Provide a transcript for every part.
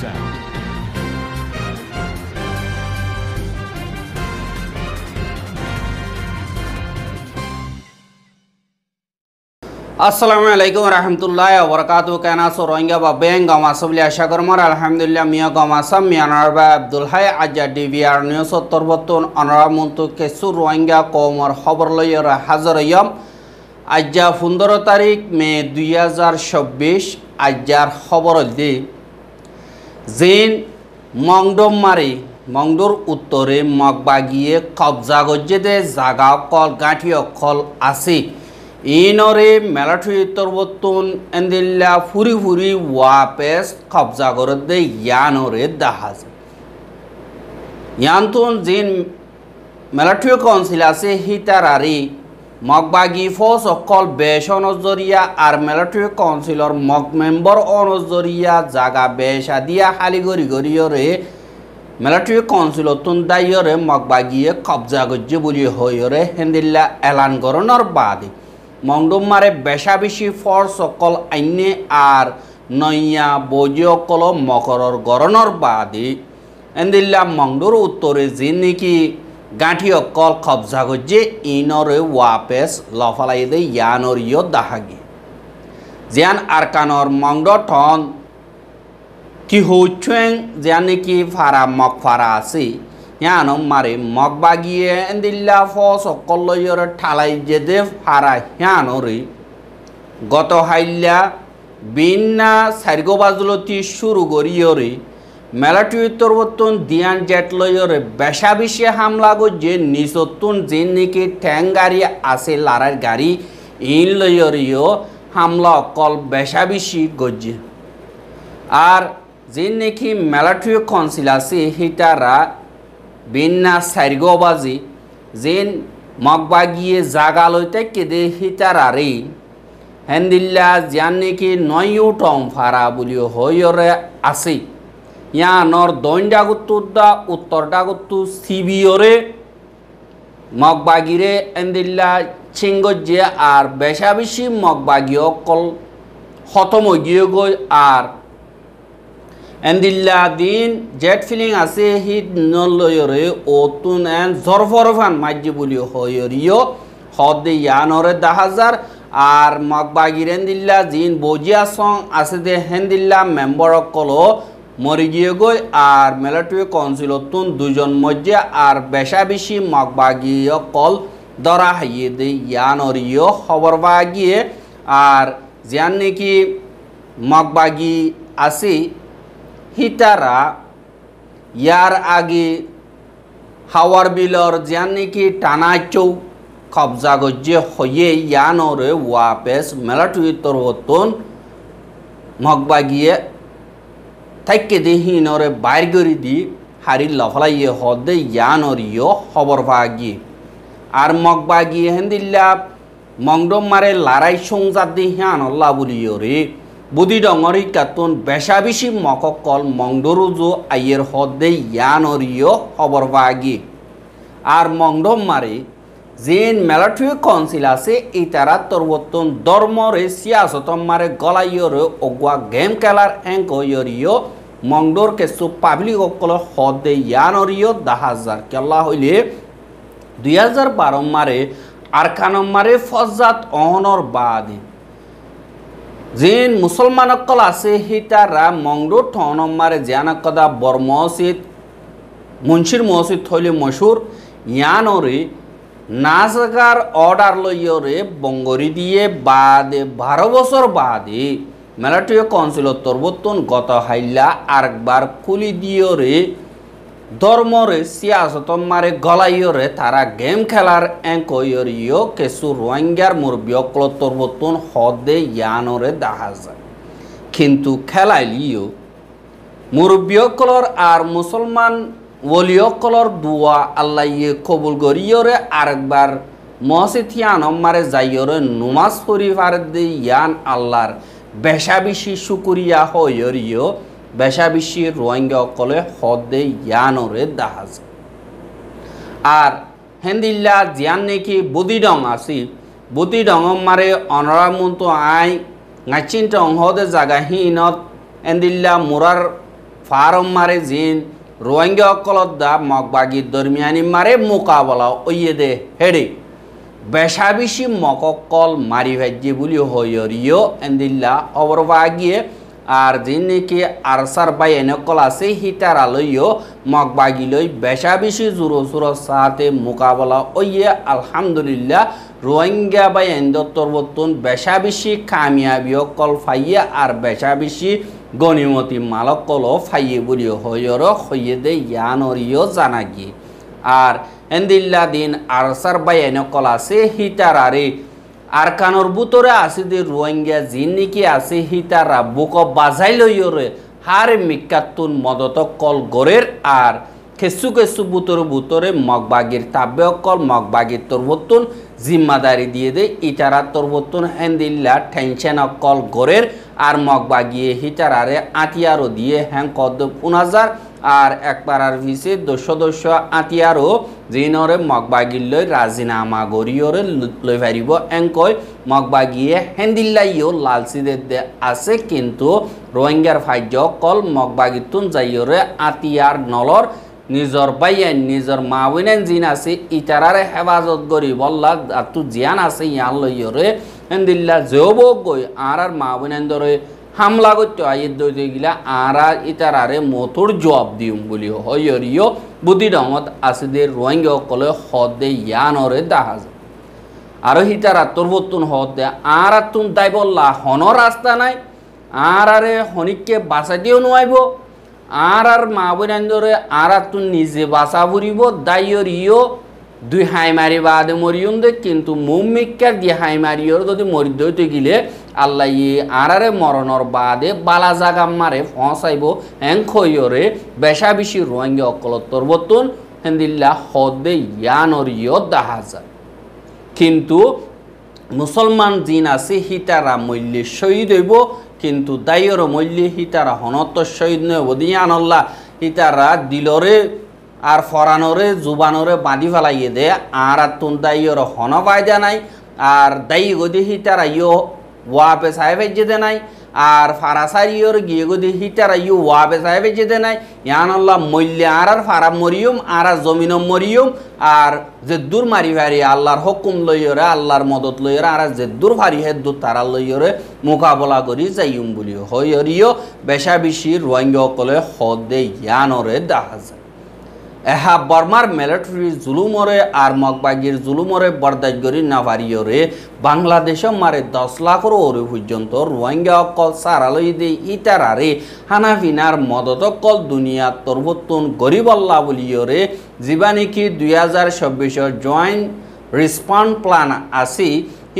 sound. আসসালামু আলাইকুম রহমতুল্লাহ বরকাত কেনাস রোহিঙ্গা বা বেং গমা সবলি আশা করমার আলহামদুলিল্লাহ মিয়া গম সাম মিয়ানার বা আব্দুল হাই আজা ডিবিআর নিউজ তরবতন অনরামন্তু কেসু রোহিঙ্গা কৌমর খবর লইয়ের হাজার ইয়ম আজ্জা পনেরো তারিখ মে দুই হাজার চব্বিশ আজ্জার খবর দি জেন মংডম মারি মংডোর উত্তরে মগবাগিয়ে কবজা গজ্জে দে জাগা কল গাঁঠি অকল আছে ইনরে মেলাঠুই তরবতুন এন্দিল্লা ফুরি ফুরি ওয়াপেস কবজা করে দে ইয়ানরে দাহাজ ইয়ান্তুন জিন মেলাঠুই কাউন্সিল আছে হিতারারি মগবাগী ফৌজ অকল বেশ অনজরিয়া আর মিলিটারি কাউন্সিলর মগ মেম্বর অনজরিয়া জাগা বেশ আদিয়া খালি গড়ি গড়িয়রে মিলিটারি কাউন্সিল তুন্দাইয়রে মগবাগিয়ে কবজা গজ্জে বলি হইরে হেন্দিল্লা এলান করণর বাদে মংডুমারে বেশা বেশি ফর্স অকল আইনে আর নইয়া বজি অকল মকরর গরণর বাদে এন্দিল্লা মংডুর উত্তরে যে নেকি গাঁঠিও কল কবজা করছে ইনরে ওয়াপেস লফালাই দে ইয়ানর ইয় দাহাগি জিয়ান আরকানর মংড ঠন কি হচ্ছেন জিয়ান নাকি ফারা মগ ফারা আছে ইয়ান মারে মগ বাগিয়ে দিল্লা ফ সকল ঠালাই যেদে ফারা ইয়ানরে গত হাইল্লা বিনা সারগোবাজলতি শুরু করিয়রে മെലട്യൂത്തൊറുവത്തും ദിയാൻ ജെറ്റ്ലോയൊരു বেশাবিশে হামলা গজ্জে নিসত্তুন জিন নাকি ঠ্যাং গাড়ি আছে লারার গাড়ি ইন লইয়রিও হামলা অকল বেশাবিশি গজ্জে আর যে নাকি মেলাট্রিয় কনসিল আছে হিটারা বিন্না সারগবাজি জিন মগবা গিয়ে জাগা লইতে কেদে হিতারারে হেন্দিল্লা জিয়ান নাকি নয়ও টম ফারা বলিও হইরে আছে ইয়ানর উত্তর উত্তরডাগুত্তু সিবিওরে মগবাগিরে এন্দিল্লা চিঙ্গজে আর বেশাবেশি মগবাগি অকল হতম গিয়ে গই আর এন্দিল্লা দিন জেট ফিলিং আছে হিট নলয়রে অতুন এন জরফরফান মাজ্জি বলি হয়রিও হদে ইয়ানরে দাহাজার আর মগবাগিরেন এন্দিল্লা জিন বজিয়া সং আছে দে হেন্দিল্লা দিল্লা মেম্বর মরি গিয়ে গই আর মেলাটুয়ে কনসিলতুন দুজন মধ্যে আর বেশা বেশি মগবাগিয় কল দরা হাইয়ে দে ইয়ানরিও খবর বাগিয়ে আর জিয়ান নাকি মগবাগি আছে হিতারা ইয়ার আগে হাওয়ার বিলর জিয়ান নাকি টানা চৌ কবজা গজ্জে হয়ে ইয়ানরে ওয়াপেস মেলাটুয়ে তরবতন মগবাগিয়ে থাইকে দেহি নরে বাইর করি দি হারি লফলাইয়ে হদে ইয়ান ইয় খবর ভাগি আর মগ বাগি হেন দিল্লা মংডম মারে লারাই সংজাত দি হ্যান অল্লা বলি রে বুদি ডঙরি কাতুন বেশা বেশি মংডরু জো আইয়ের হদে ইয়ান ইয় খবর ভাগি আর মংডম মারে জেন মেলাটুয়ে কনসিল আছে এই তারা তরবর্তন ধর্মরে সিয়াসতম মারে গলাইয়রে অগুয়া গেম খেলার হ্যাঙ্ক ইয়রিও মংডোর কেসু পাবলিকসকলৰ সদে ইয়ানৰিয় দহ হাজাৰ কেলা হ'লে দুই হাজাৰ বাৰ মাৰে আৰকানমাৰে ফজাত অহনৰ বাদে যেন মুছলমানসকল আছে সীতাৰা মংডোৰ ঠনমাৰে জিয়ানকদা বৰ মছজিদ মুন্সিৰ মছজিদ থৈলে মচুৰ ইয়ানৰে নাচগার অর্ডার লইয়রে বঙ্গরি দিয়ে বাদে বারো বছর বাদে মেলাটিও কঞ্চিলত তর্বতন গত হাইলা আরেকবার কুলি দিও রে রে সিয়াসত মারে রে তারা গেম খেলার এঙ্কয়র কেসু রোহিঙ্গার মুরব্বীয়কল তর্বতন হদে ইয়ানরে দেখা যায় কিন্তু খেলাইলিও মুরব্বীয়কলর আর মুসলমান ওলিয়কলর দুয়া আল্লাইয়ে কবুল রে আরেকবার মহসিথিয়ান মারে যাইয়রে নুমাজ শরীফ আর দে ইয়ান আল্লাহর বেশাবিশি সুকুরিয়া হইয়রিও বেশাবিশি অকলে হদে ইয়ানরে দাহাজ আর হেন্দিল্লা জিয়ান নেকি বুদিডং আসি বুদিডং মারে অনরামন্ত আই নাচিন্ত অংহদে জাগা হিনত এন্দিল্লা মুরার ফারম মারে জিন অকলত দা মগবাগি দরমিয়ানি মারে মোকাবলা ওইয়ে দে হেড়ে বেশাবিশি মককল মারি ভাজ্যে বলি হইরিও এন্দিল্লা অবরভাগিয়ে আর যে আরসার বাই এনেকল আছে হিতার আলইও মগ বাগিলই বেশাবিশি জুরো সুরো সাহাতে মোকাবলা ওইয়ে আলহামদুলিল্লাহ রোহিঙ্গা বাই এন্দত্তরবর্তন বেশাবিশি কামিয়াবিও কল ফাইয়ে আর বেশাবিশি গণিমতি মালকলও ফাইয়ে বলিও হইয়র হইয়ে দে ইয়ানরিও জানা গিয়ে আর এন্দিল্লা দিন আর সার বাই এনকল আছে হিটার আরে আর কানোর বুতরে আছে দি রোহিঙ্গা যি নেকি আছে হিতারা বুক বাজাই লইয়রে হার মিকাতুন মদত কল গরের আর খেসু খেসু বুতর বুতরে মগবাগির তাব্য কল মগবাগির তরবতুন জিম্মাদারি দিয়ে দে ইটারা তরবতুন হেন্দিল্লা টেনশন কল গরের আর মগ বাগিয়ে হিটার আরে আটিয়ারও দিয়ে হ্যাং কদ্দ উনাজার আর এক পাড়ার ভিসে দস্য দস্য আটিয়ারও জিনরে মগ বাগিল্লই রাজিনামা গরিয়রে লই পারিব এঙ্কয় মগ বাগিয়ে হেন্দিল্লাইও লালসিদের দে আছে কিন্তু রোহিঙ্গার ভাগ্য কল মগ বাগিতুন যাইয়রে আতিয়ার নলর নিজর বাইয়েন নিজর মাউনান জিন আছে ইটারারে হেফাজত করি বল্লা আর তু জিয়ান আছে ইয়ান লইয়রে দিল্লা জব গই আর আর মাউনান দরে হামলা করতে আইয়ের দৈতে গিলা আর আর ইটারারে মথুর জবাব দিউম বলি হইয়রিও বুদ্ধি ডমত আছে দে রোহিঙ্গা সকলে হদে ইয়ানরে দাহাজ আর হিতারা তোর বতুন হদে আর আর তুম তাই বললা হন রাস্তা নাই আর আরে হনিককে বাঁচাইতেও নোয়াইব আর আর মা বৈরান্দরে আর তু নিজে বাসা ফুরিব দাইয়র ইয় দুই হাই মারি বাদে মরিয়ন দে কিন্তু মুমিক্কা দি হাই মারিয়র যদি মরিদ হইতে গেলে আল্লাহ ই আরারে মরণর বাদে বালা জাগাম মারে ফসাইব হ্যাং খয়রে বেশা বেশি রোয়াঙ্গে অকলত বতন হেন্দিল্লা হদে ইয়ানর ইয় দাহাজা কিন্তু মুসলমান জিন আছে হিতারা মূল্যে শহীদ হইব কিন্তু দায়ের মল্যে হিতার হনত সৈন্য বদিয়ান আনল্লা হিতারা দিলরে আর ফরানরে জুবানরে বাঁধি ফেলাইয়ে দে আর তুন দায়ের হন পায় পায়দা নাই আর দায়ী গদি হিতারা ইয় পেশায় সাহেবের যেতে নাই আর ফারাসারিওর গিয়ে গদি হিটার ইউ ওয়াবে সাহেবে যেতে নাই ইয়ান আল্লাহ মল্য আর আর ফারা মরিয়ম আর আর জমিন মরিয়ম আর জেদ্দুর মারি ভারি আল্লাহর হকুম লইয়রে আল্লাহর মদত লইয়রে আর জেদ্দুর ভারি হেদ্দুর তারা লইয়রে মোকাবলা করি যাইম বুলি হইয়রিও বেশা বেশি রোহিঙ্গসকলে সদে ইয়ানরে দেখা যায় এহা বর্মার মিলিটারি জুলুমরে আর মগবাগির জুলুমরে বরদাস্ত করি নাভারিয়রে বাংলাদেশ মারে দশ লাখর ওরে পর্যন্ত রোহিঙ্গা অকল সারালই দে ইতারারে হানাফিনার মদত অকল দুনিয়া তরবত্তন গরিবল্লা বলিয়রে যা নাকি দুই হাজার চব্বিশ জয়েন্ট রিসপন্ড প্লান আসি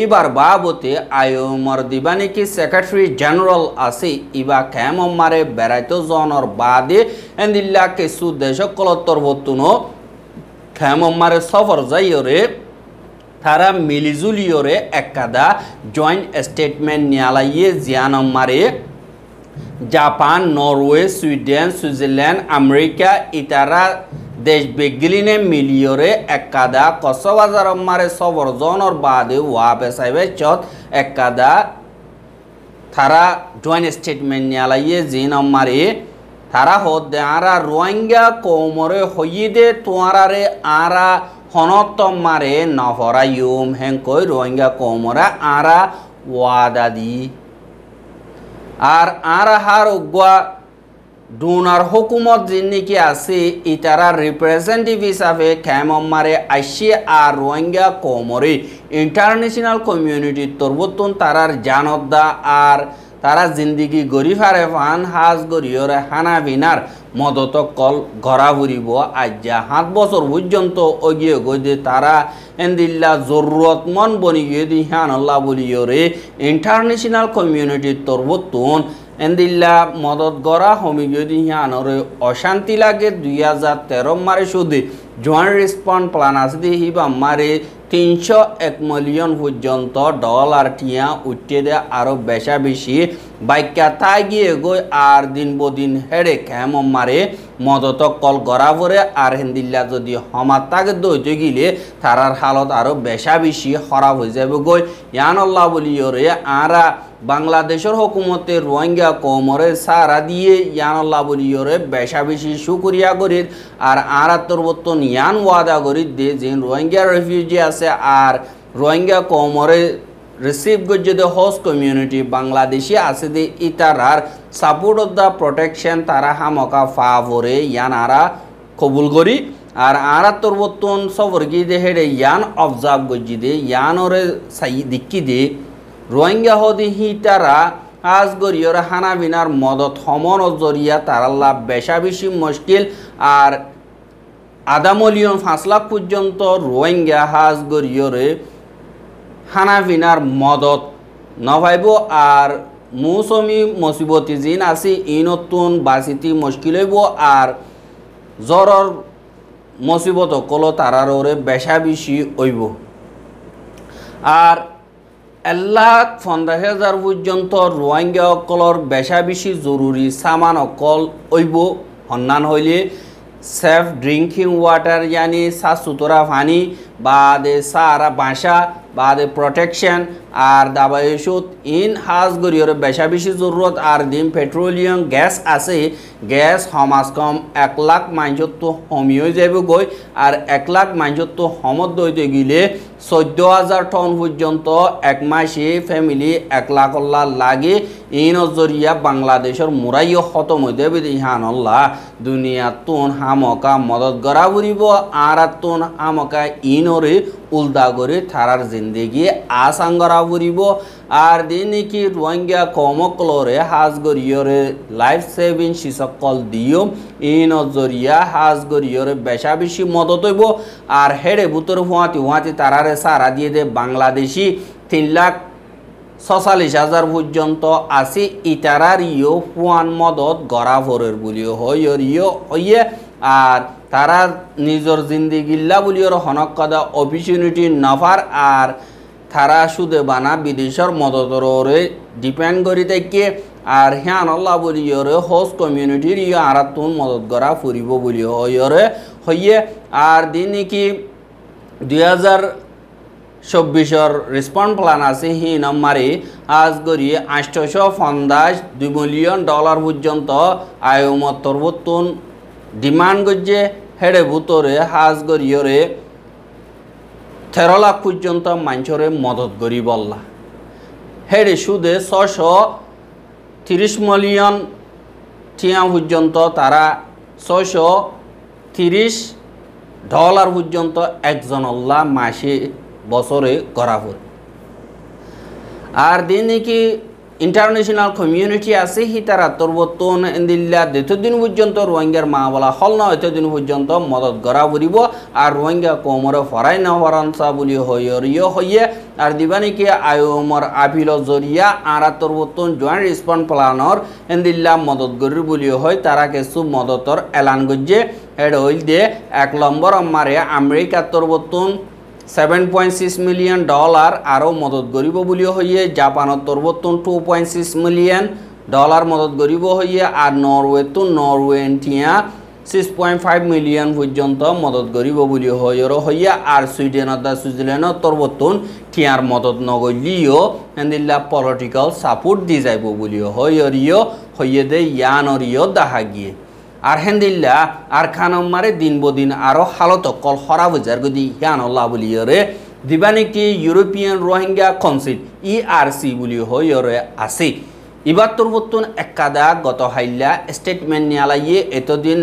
ইবার বাবতে আয়ুমর দিবানিকি সেক্রেটারি জেনারেল আছে ইবা কেম মারে বেড়াইত জনর বাদে এন্দিল্লা কিছু দেশ কলত্তর বতুন খেম মারে সফর যাইরে তারা মিলিজুলিওরে একাদা জয়েন্ট স্টেটমেন্ট নিয়ালাইয়ে জিয়ান মারে Japan Norway Sweden Switzerland America ইতারা দেশ बेगिलीने মিলিয়রে একাদা কসবাজার মারে সবর জনর বাদে ওয়া बाद চত একাদা তারা জয়েন্ট স্টেটমেন্ট নিয়ালাইয়ে स्टेटमेंट न्यायालय তারা मारे দে আরা রোহিঙ্গা কৌমরে হইদে তোয়ারারে আরা হনত মারে নভরা ইউম হেঙ্কই রোহিঙ্গা কৌমরা আরা ওয়াদা দি আর আরা হার উগুয়া ডোনার হকুমত যিনিকি আছে ইতারা রিপ্রেজেন্টেটিভ হিসাবে খেমমারে আইসি আর রোহিঙ্গা কমরে ইন্টারন্যাশনাল কমিউনিটির তরবতন তারার জানদ্দা আর তারা জিন্দিগি গরিফারে ফান হাজ গরিয়রে হানা বিনার মদত কল ঘরা ঘুরিব আজ্যা সাত বছর পর্যন্ত অগিয়ে গদে তারা এন্দিল্লা জরুরত মন বনি গিয়ে দিহান আল্লাহ বলিয়রে ইন্টারন্যাশনাল কমিউনিটির তরবতন এন্দিল্লা মদত গড়া হমি যদি হিয়ানরে অশান্তি লাগে দুই হাজার তেরো মারে সুদে জয়েন্ট রেসপন্ড প্ল্যান আছে দিয়ে হিবা মারে তিনশো এক মিলিয়ন পর্যন্ত ডলার টিয়া উঠে দেয় আরও বেশা বেশি বাইকা তাই গিয়ে গই আর দিন বদিন হেড়ে খেম মারে মদত কল গড়া পরে আর হেন্দিল্লা যদি হমার তাকে দৈতে গিলে তারার হালত আরও বেশা বেশি খরাব হয়ে যাবে গই ইয়ান আল্লাহ আরা বাংলাদেশের হকুমতে রোহিঙ্গা কমরে সারা দিয়ে ইয়ানল্লা বলিয়রে বেশা বেশি সুকুরিয়া করি আর আরাত্তর বর্তন ইয়ান ওয়াদা করি দিয়ে যে রোহিঙ্গা রেফিউজি আছে আর রোহিঙ্গা কমরে receive the host community Bangladeshi আছে দে ইতারার সাপোর্ট অফ দ্য প্রোটেকশন তারা হামকা ফাভরে ইয়ান আরা কবুল করি আর আরাত্তর বর্তন সবর গিয়ে হেডে ইয়ান অবজার্ভ গজি দে ইয়ানরে সাই দিকি দিয়ে রোহিঙ্গা হদিহি তারা আজগরীয়র হানাবিনার মদত হমন জরিয়া তারাল্লা বেশা বেশি মুশকিল আর আদামলিয়ন ফাঁসলা পর্যন্ত রোহিঙ্গা হাজগরীয়রে হানাবিনার মদত নভাইব আর মৌসুমি মসিবতি জিন আছে ই নতুন বাসিতি মুশকিল হইব আর জ্বরর মসিবত কলো তারারে বেশা বেশি হইব আর লাখ পঞ্চাশ হাজার পর্যন্ত রোহিঙ্গা অকলর বেশা বেশি জরুরি সামান অকল ঐব সন্ধান হইলে সেফ ড্রিঙ্কিং ওয়াটার জানি সাফ সুতরা পানি বাদে সারা বাসা বাদে প্রটেকশন আর দাবায়ুসুত ইন হাজ গরিয়র বেশা বেশি জরুরত আর দিন পেট্রোলিয়াম গ্যাস আছে গ্যাস সমাজ কম এক লাখ মাইজত্ব হমিও যাব গই আর এক লাখ মাইজত্ব সমত দইতে গিলে চোদ্দ হাজার টন পর্যন্ত এক মাসে ফ্যামিলি এক লাখ অল্লাহ লাগে ইন জরিয়া বাংলাদেশের মুরাইও খতম হয়ে দেবে ইহান অল্লাহ দুনিয়াত তুন হামকা মদত গড়া ফুরিব আর তুন হামকা ইনরে উল্টা করে থারার জিন্দেগি আসাঙ্গরা সাবরিব আর দিনিকি রোহিঙ্গা কমকলরে হাজগরিয়রে লাইফ সেভিং শিশকল দিও এই নজরিয়া হাজগরিয়রে বেশা বেশি মদত হইব আর হেড়ে ভূতর হুঁয়াতি হুঁয়াতি তারারে সারা দিয়ে দে বাংলাদেশি তিন লাখ ছচাল্লিশ হাজার পর্যন্ত আছে ইতারার ইয়ো ফুয়ান মদত গড়া ভরের বলিও হইয়র ইয় হইয়ে আর তারা নিজের জিন্দিগিল্লা বলিওর হনক অপরচুনিটি নফার আর তারা শুধু বানা বিদেশের মদতর ডিপেন্ড করি থাকে আর হ্যাঁ আল্লাহ ওরে হোস কমিউনিটির ইয়ে আরাতুন মদত করা ফুরিব বলি হইয়রে হইয়ে আর দিন নাকি দুই হাজার চব্বিশের রেসপন্ড প্ল্যান আছে হি নম্বরে আজ গড়ি আষ্টশো ফন্দাস দুই মিলিয়ন ডলার পর্যন্ত আয়ুমত তরবতুন ডিমান্ড করছে হেড়ে ভুতরে হাজ গড়িয়রে তেরো লাখ পর্যন্ত মানুষরে মদত করি বললা হেড সুদে ছশ তিরিশ মিলিয়ন ঠিয়া পর্যন্ত তারা ছশ তিরিশ ডলার পর্যন্ত একজন আল্লাহ মাসে বছরে করা হল আর দিন নাকি ইন্টারন্যাশনাল কমিউনিটি আছে সি তারা তর্বতন দিল্লা যতদিন পর্যন্ত রোহিঙ্গার মা বলা হল না এতদিন পর্যন্ত মদত গড়া ফুরিব আর রোহিঙ্গা কোমরে ফরাই না ফরানসা বলি হইয় হইয়ে আর দিবানিকে আয়োমর আপিল জরিয়া আরা তর্বতন জয়েন্ট রেসপন্স প্লানর এন্দিল্লা মদত গরির বলি হয় তারা কিছু মদতর এলান গজ্জে হেড হইল দিয়ে এক নম্বর মারে আমেরিকা তর্বতন seven point six million dollar আৰু মদত কৰিব বুলি হৈয়ে জাপানত তৰ্বতোন two point six million dollar মদত কৰিব হইয়ে আৰু নৰৱেতোন নৰৱে এণ্টিয়া ছিক্স পইণ্ট ফাইভ মিলিয়ন পৰ্যন্ত মদত কৰিব বুলি হৈয়ৰ হৈয়া আৰু ছুইডেনত দা ছুইজাৰলেণ্ডৰ তৰ্বতোন থিয়াৰ মদত নগলিও এন্দিল্লা পলিটিকেল সাপোর্ট দি যাব বুলি হৈয়ৰিও হৈয়ে দে ইয়ানৰিও দেখা গিয়ে আর হেন্দিল্লা আর খানম্মারে দিন বদিন আরও হালত কল হরা বুঝার গদি হিয়ান হল্লা দিবা নাকি ইউরোপিয়ান রোহিঙ্গা কনসিট ই e আর সি বলি হইয়রে আছে ইবার তরবত্তন একাদা গত হাইল্লা স্টেটমেন্ট নিয়ালাইয়ে এতদিন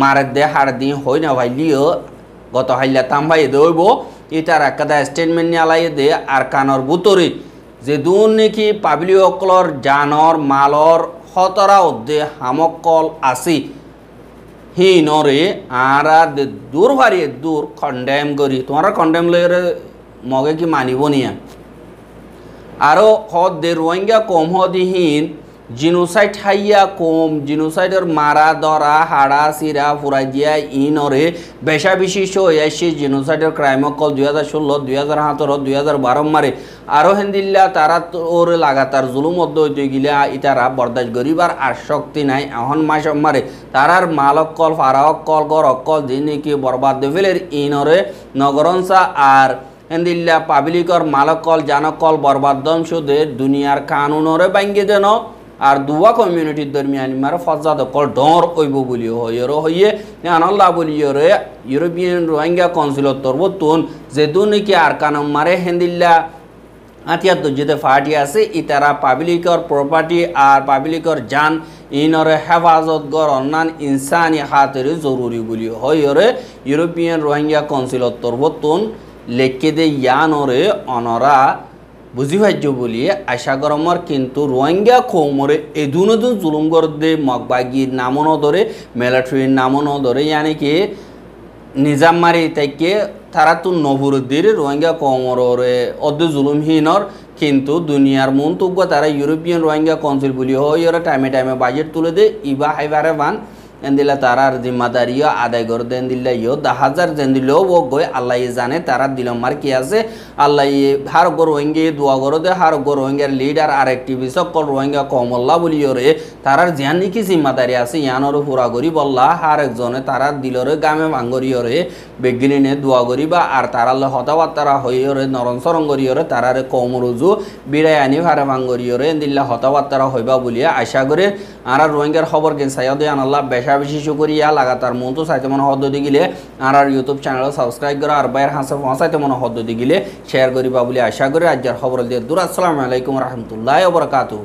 মারে দে হার দিন হই না ভাইলিও গত হাইল্লা তাম্বাই দেব এটার একাদা স্টেটমেন্ট নিয়ালাইয়ে দে আর কানর বুতরে যে দুন নাকি অকলর জানর মালর হতরা উদ্দে হামকল আসি ಹೀನೋರಿ ಆರಾದ দূর ಭಾರಿ দূর কন্ডেম করি তোমার কন্ডেম লয়ের মগে কি মানিব নিয়া আরো হদ দে রোহিঙ্গা কম হদ হিন জিনোসাইড হাইয়া কম জিনোসাইডের মারা দরা হাড়া সিরা ফুরাজিয়া ইনরে বেশা বিশিষ্ট হয়ে আসছে জিনোসাইডের ক্রাইম কল দুই হাজার ষোলো দুই হাজার সতেরো দুই হাজার বারো মারে আরও হেন্দিল্লা তারা ওর লাগাতার জুলুম অধ্যয় হইতে গিলা ইতারা বরদাস্ত গরিবার আর শক্তি নাই এখন মাস মারে তারার মালক কল ফারাক কল গরক কল দিনিকি বরবাদ দেফেলের ইনরে নগরনসা আর হেন্দিল্লা পাবলিকর মালক কল জানক দম বরবাদম সুদের দুনিয়ার কানুনরে ভাঙ্গি দেন আর দুয়া কমিউনিটির দরমিয়ান ফজাদ ফজাদকর ডর হইব বলি হয় হইয়ে আনল্লা বলি রে ইউরোপিয়ান রোহিঙ্গা কনসুলত তরব তুন দু নাকি আর কানম মারে হেন্দিল্লা আতিয়া যেতে ফাটি আছে ইতারা পাবলিকর প্রপার্টি আর পাবলিকর যান ইনরে হেফাজত গর অন্যান ইনসানি হাতেরে জরুরি বলি হইরে ইউরোপিয়ান রোহিঙ্গা কনসুলত তরব তুন লেখকে ইয়ানরে অনরা বুঝি পাইছ বলি আশা গরমর কিন্তু রোহিঙ্গা কৌমরে এদুন এদুন জুলুম গরদে মগবাগির নামন ধরে মেলাঠুরির নামন ধরে ইয়ানি কি নিজাম মারি তাইকে তারা তো নবরুদ্দির রোহিঙ্গা কৌমরে অর্ধ জুলুমহীনর কিন্তু দুনিয়ার মন তুগ্য তারা ইউরোপিয়ান রোহিঙ্গা কাউন্সিল বলি হয় ওরা টাইমে টাইমে বাজেট তুলে দে ইবা হাইবারে বান এন্দিলা তারার জিম্মাদারিও আদায় করে দেন দিল্লা ইয়ো দা হাজার যেন দিল ও গই আল্লাহ জানে তারা দিল মার কি আছে আল্লাহ হার গো রোহিঙ্গে দোয়া করো দে হার গো রোহিঙ্গার লিডার আর একটি সকল রোহিঙ্গা কমল্লা বলি রে তারার জিয়ান কি জিম্মাদারি আছে ইয়ানোর পুরা করি বললা হার একজনে তারার দিলরে গামে ভাঙ্গরিও রে বেগিনে দোয়া করিবা আর তারালে হতাবার্তারা হইও রে নরম সরং করিও রে তারারে কম রুজু বিড়াই আনি ভারে ভাঙ্গরিও রে এন্দিল্লা হতাবার্তারা হইবা বলিয়া আশা করে আর রোহিঙ্গার খবর গেন সাইয়া দে আনাল্লাহ বেশা বেশা বেশি করিয়া লাগাতার মন চাইতে মনে হদ দি গেলে আর আর ইউটিউব চ্যানেল সাবস্ক্রাইব করা আর বাইর হাসে ফসাইতে মনে হদ দি গিলে শেয়ার করিবা বলে আশা করি রাজ্যের খবর দিয়ে দূর দুরাসসালামু আলাইকুম রহমতুল্লাহ বরকাতু